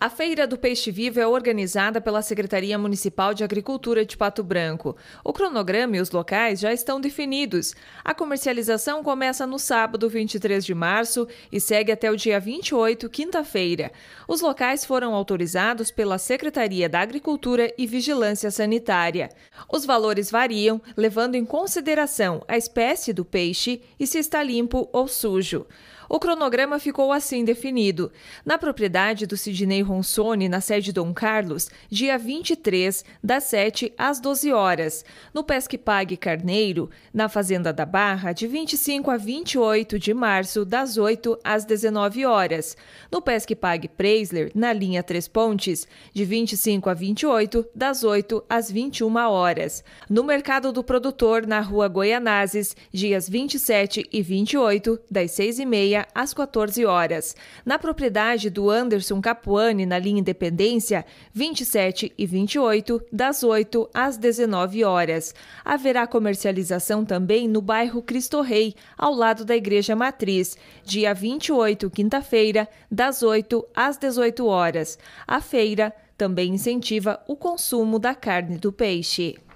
A Feira do Peixe Vivo é organizada pela Secretaria Municipal de Agricultura de Pato Branco. O cronograma e os locais já estão definidos. A comercialização começa no sábado, 23 de março, e segue até o dia 28, quinta-feira. Os locais foram autorizados pela Secretaria da Agricultura e Vigilância Sanitária. Os valores variam, levando em consideração a espécie do peixe e se está limpo ou sujo. O cronograma ficou assim definido. Na propriedade do Sidney Ronsoni, na sede Dom Carlos, dia 23, das 7 às 12 horas. No Pesque Pague Carneiro, na Fazenda da Barra, de 25 a 28 de março, das 8 às 19 horas. No Pesque Pague Preisler, na linha Três Pontes, de 25 a 28, das 8 às 21 horas. No Mercado do Produtor, na Rua Goianazes, dias 27 e 28, das 6 e meia às 14 horas. Na propriedade do Anderson Capuani, na linha Independência, 27 e 28, das 8 às 19 horas. Haverá comercialização também no bairro Cristo Rei, ao lado da Igreja Matriz, dia 28, quinta-feira, das 8 às 18 horas. A feira também incentiva o consumo da carne do peixe.